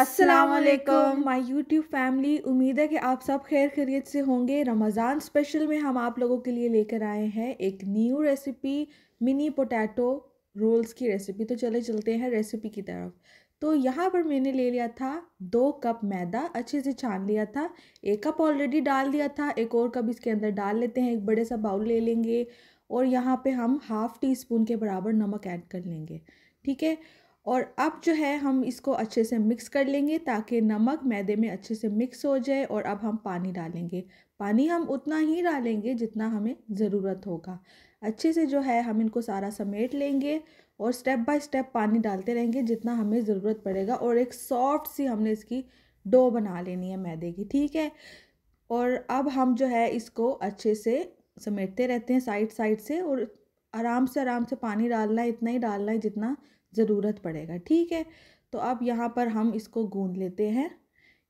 असलकम my YouTube family उम्मीद है कि आप सब खैर खैरियत से होंगे रमज़ान स्पेशल में हम आप लोगों के लिए लेकर आए हैं एक new recipe mini potato rolls की रेसिपी तो चले चलते हैं रेसिपी की तरफ तो यहाँ पर मैंने ले लिया था दो कप मैदा अच्छे से छान लिया था एक कप ऑलरेडी डाल दिया था एक और कप इसके अंदर डाल लेते हैं एक बड़े सा बाउल ले लेंगे और यहाँ पर हम हाफ़ टी स्पून के बराबर नमक ऐड कर लेंगे ठीक है और अब जो है हम इसको अच्छे से मिक्स कर लेंगे ताकि नमक मैदे में अच्छे से मिक्स हो जाए और अब हम पानी डालेंगे पानी हम उतना ही डालेंगे जितना हमें ज़रूरत होगा अच्छे से जो है हम इनको सारा समेट लेंगे और स्टेप बाय स्टेप पानी डालते रहेंगे जितना हमें ज़रूरत पड़ेगा और एक सॉफ्ट सी हमने इसकी डो बना लेनी है मैदे की ठीक है और अब हम जो है इसको अच्छे से समेटते रहते हैं साइड साइड से और आराम से आराम से पानी डालना है इतना ही डालना है जितना ज़रूरत पड़ेगा ठीक है तो अब यहाँ पर हम इसको गूंद लेते हैं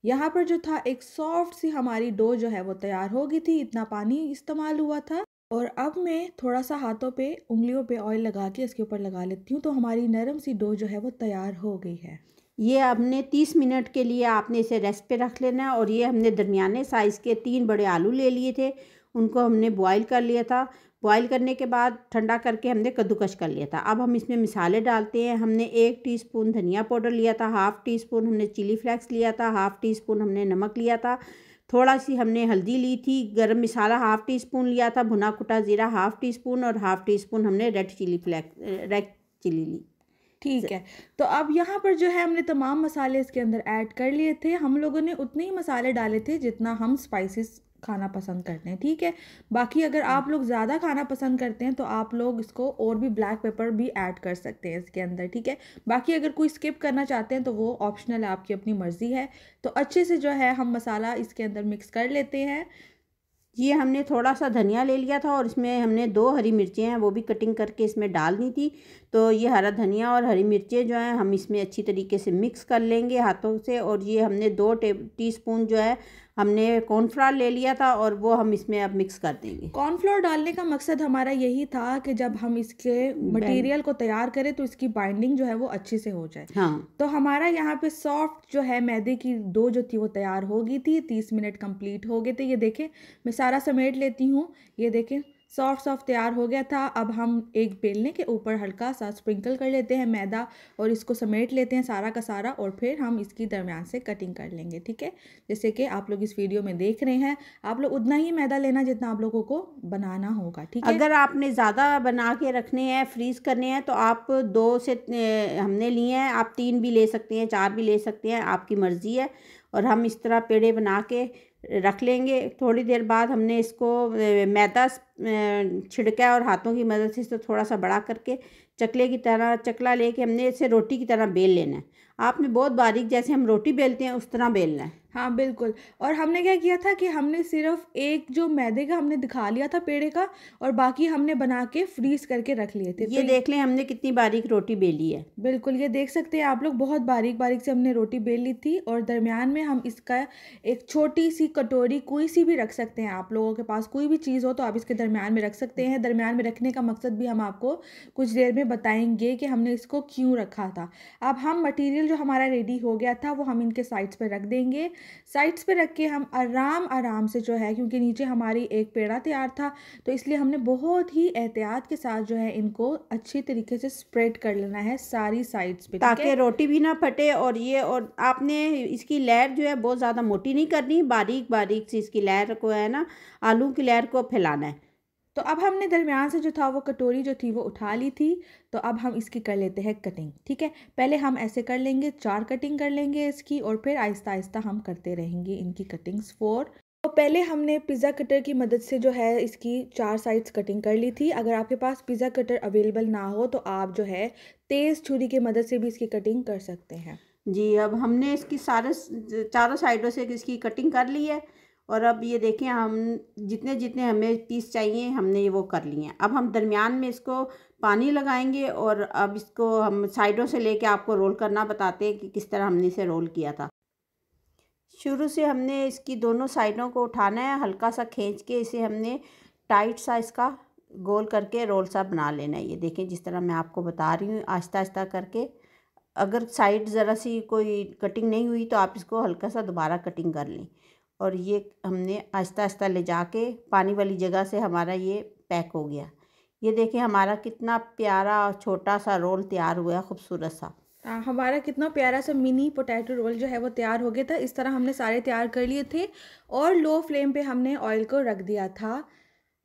यहाँ पर जो था एक सॉफ्ट सी हमारी डो जो है वो तैयार हो गई थी इतना पानी इस्तेमाल हुआ था और अब मैं थोड़ा सा हाथों पे उंगलियों पे ऑयल लगा के इसके ऊपर लगा लेती हूँ तो हमारी नरम सी डो जो है वो तैयार हो गई है ये हमने तीस मिनट के लिए आपने इसे रेस्ट पे रख लेना है और ये हमने दरमियाने साइज़ के तीन बड़े आलू ले लिए थे उनको हमने बॉईल कर लिया था बॉईल करने के बाद ठंडा करके हमने कद्दूकश कर लिया था अब हम इसमें मिसाले डालते हैं हमने एक टीस्पून धनिया पाउडर लिया था हाफ़ टी स्पून हमने चिली फ्लेक्स लिया था हाफ़ टी स्पून हमने नमक लिया था थोड़ा सी हमने हल्दी ली थी गरम मसाला हाफ़ टी स्पून लिया था भुना कुटा ज़ीरा हाफ़ टी स्पून और हाफ़ टी स्पून हमने red chilli flakes red chilli ली ठीक है तो अब यहाँ पर जो है हमने तमाम मसाले इसके अंदर ऐड कर लिए थे हम लोगों ने उतने ही मसाले डाले थे जितना हम स्पाइसेस खाना पसंद करते हैं ठीक है बाकी अगर आप लोग ज़्यादा खाना पसंद करते हैं तो आप लोग इसको और भी ब्लैक पेपर भी ऐड कर सकते हैं इसके अंदर ठीक है बाकी अगर कोई स्किप करना चाहते हैं तो वो ऑप्शनल है आपकी अपनी मर्ज़ी है तो अच्छे से जो है हम मसाला इसके अंदर मिक्स कर लेते हैं ये हमने थोड़ा सा धनिया ले लिया था और इसमें हमने दो हरी मिर्चें हैं वो भी कटिंग करके इसमें डालनी थी तो ये हरा धनिया और हरी मिर्चें जो हैं हम इसमें अच्छी तरीके से मिक्स कर लेंगे हाथों से और ये हमने दो टी टीस्पून जो है हमने कॉर्नफ्लोर ले लिया था और वो हम इसमें अब मिक्स कर देंगे कॉर्नफ्लोर डालने का मकसद हमारा यही था कि जब हम इसके मटेरियल को तैयार करें तो इसकी बाइंडिंग जो है वो अच्छे से हो जाए हाँ तो हमारा यहाँ पे सॉफ्ट जो है मैदे की दो जो थी वो तैयार हो गई थी तीस मिनट कंप्लीट हो गए थे ये देखें मिसाल सारा समेट लेती हूँ ये देखें सॉफ्ट सॉफ्ट तैयार हो गया था अब हम एक बेलने के ऊपर हल्का सा स्प्रिंकल कर लेते हैं मैदा और इसको समेट लेते हैं सारा का सारा और फिर हम इसकी दरमियान से कटिंग कर लेंगे ठीक है जैसे कि आप लोग इस वीडियो में देख रहे हैं आप लोग उतना ही मैदा लेना जितना आप लोगों को बनाना होगा ठीक है अगर आपने ज़्यादा बना के रखने हैं फ्रीज़ करने हैं तो आप दो से हमने लिए हैं आप तीन भी ले सकते हैं चार भी ले सकते हैं आपकी मर्ज़ी है और हम इस तरह पेड़े बना के रख लेंगे थोड़ी देर बाद हमने इसको मैदा छिड़का और हाथों की मदद से इसको थोड़ा सा बड़ा करके चकले की तरह चकला लेके हमने इसे रोटी की तरह बेल लेना है आपने बहुत बारीक जैसे हम रोटी बेलते हैं उस तरह बेलना है हाँ बिल्कुल और हमने क्या किया था कि हमने सिर्फ एक जो मैदे का हमने दिखा लिया था पेड़े का और बाकी हमने बना के फ्रीज करके रख लिए थे ये देख लें हमने कितनी बारीक रोटी बेली है बिल्कुल ये देख सकते हैं आप लोग बहुत बारीक बारीक से हमने रोटी बेल ली थी और दरमियान में हम इसका एक छोटी सी कटोरी कोई सी भी रख सकते हैं आप लोगों के पास कोई भी चीज़ हो तो आप इसके दरमियान में रख सकते हैं दरमियान में रखने का मकसद भी हम आपको कुछ देर में बताएंगे कि हमने इसको क्यों रखा था अब हम मटीरियल जो हमारा रेडी हो गया था वो हम इनके साइड्स पर रख देंगे साइड्स पे रख के हम आराम आराम से जो है क्योंकि नीचे हमारी एक पेड़ा तैयार था तो इसलिए हमने बहुत ही एहतियात के साथ जो है इनको अच्छी तरीके से स्प्रेड कर लेना है सारी साइड्स पे ताकि रोटी भी ना फटे और ये और आपने इसकी लहर जो है बहुत ज़्यादा मोटी नहीं करनी बारीक बारीक से इसकी लहर को है ना आलू की लहर को फैलाना है तो अब हमने दरमियान से जो था वो कटोरी जो थी वो उठा ली थी तो अब हम इसकी कर लेते हैं कटिंग ठीक है पहले हम ऐसे कर लेंगे चार कटिंग कर लेंगे इसकी और फिर आहिस्ता आहिस्ता हम करते रहेंगे इनकी कटिंग्स फोर तो पहले हमने पिज़्ज़ा कटर की मदद से जो है इसकी चार साइड्स कटिंग कर ली थी अगर आपके पास पिज़्ज़ा कटर अवेलेबल ना हो तो आप जो है तेज़ छुरी की मदद से भी इसकी कटिंग कर सकते हैं जी अब हमने इसकी सारे चारों साइडों से इसकी कटिंग कर ली है और अब ये देखें हम जितने जितने हमें पीस चाहिए हमने ये वो कर लिए हैं अब हम दरमियान में इसको पानी लगाएंगे और अब इसको हम साइडों से लेके आपको रोल करना बताते हैं कि किस तरह हमने इसे रोल किया था शुरू से हमने इसकी दोनों साइडों को उठाना है हल्का सा खींच के इसे हमने टाइट सा इसका गोल करके रोल सा बना लेना है ये देखें जिस तरह मैं आपको बता रही हूँ आहिस्ता आहिस्ता करके अगर साइड ज़रा सी कोई कटिंग नहीं हुई तो आप इसको हल्का सा दोबारा कटिंग कर लें और ये हमने आहिस्ता आस्ता ले जाके पानी वाली जगह से हमारा ये पैक हो गया ये देखें हमारा कितना प्यारा और छोटा सा रोल तैयार हुआ खूबसूरत सा हमारा कितना प्यारा सा मिनी पोटैटो रोल जो है वो तैयार हो गया था इस तरह हमने सारे तैयार कर लिए थे और लो फ्लेम पे हमने ऑयल को रख दिया था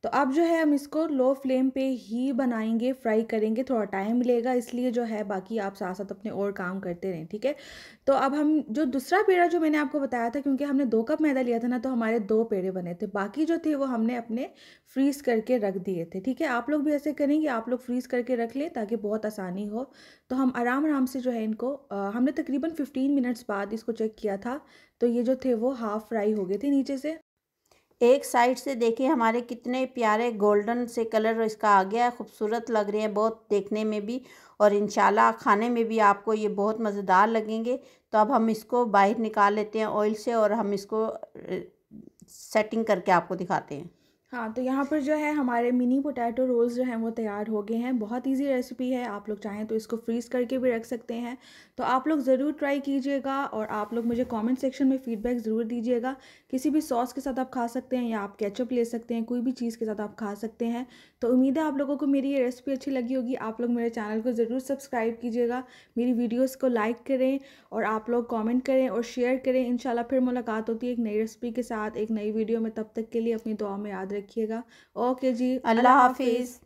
तो अब जो है हम इसको लो फ्लेम पे ही बनाएंगे फ्राई करेंगे थोड़ा टाइम मिलेगा इसलिए जो है बाकी आप साथ साथ अपने और काम करते रहें ठीक है तो अब हम जो दूसरा पेड़ा जो मैंने आपको बताया था क्योंकि हमने दो कप मैदा लिया था ना तो हमारे दो पेड़े बने थे बाकी जो थे वो हमने अपने फ्रीज़ करके रख दिए थे ठीक है आप लोग भी ऐसे करेंगे आप लोग फ्रीज़ करके रख लें ताकि बहुत आसानी हो तो हम आराम आराम से जो है इनको हमने तकरीबन फिफ्टीन मिनट्स बाद इसको चेक किया था तो ये जो थे वो हाफ़ फ्राई हो गए थे नीचे से एक साइड से देखिए हमारे कितने प्यारे गोल्डन से कलर इसका आ गया है खूबसूरत लग रहे हैं बहुत देखने में भी और इन खाने में भी आपको ये बहुत मज़ेदार लगेंगे तो अब हम इसको बाहर निकाल लेते हैं ऑयल से और हम इसको सेटिंग करके आपको दिखाते हैं हाँ तो यहाँ पर जो है हमारे मिनी पोटैटो रोल्स जो हैं वो तैयार हो गए हैं बहुत इजी रेसिपी है आप लोग चाहें तो इसको फ्रीज़ करके भी रख सकते हैं तो आप लोग ज़रूर ट्राई कीजिएगा और आप लोग मुझे कमेंट सेक्शन में फ़ीडबैक ज़रूर दीजिएगा किसी भी सॉस के साथ आप खा सकते हैं या आप कैचअप ले सकते हैं कोई भी चीज़ के साथ आप खा सकते हैं तो उम्मीद है आप लोगों को मेरी ये रेसिपी अच्छी लगी होगी आप लोग मेरे चैनल को ज़रूर सब्सक्राइब कीजिएगा मेरी वीडियोज़ को लाइक करें और आप लोग कॉमेंट करें और शेयर करें इन फिर मुलाकात होती है एक नई रेसिपी के साथ एक नई वीडियो में तब तक के लिए अपनी दुआ में याद रखें रखिएगा ओके जी अल्लाह हाफिज़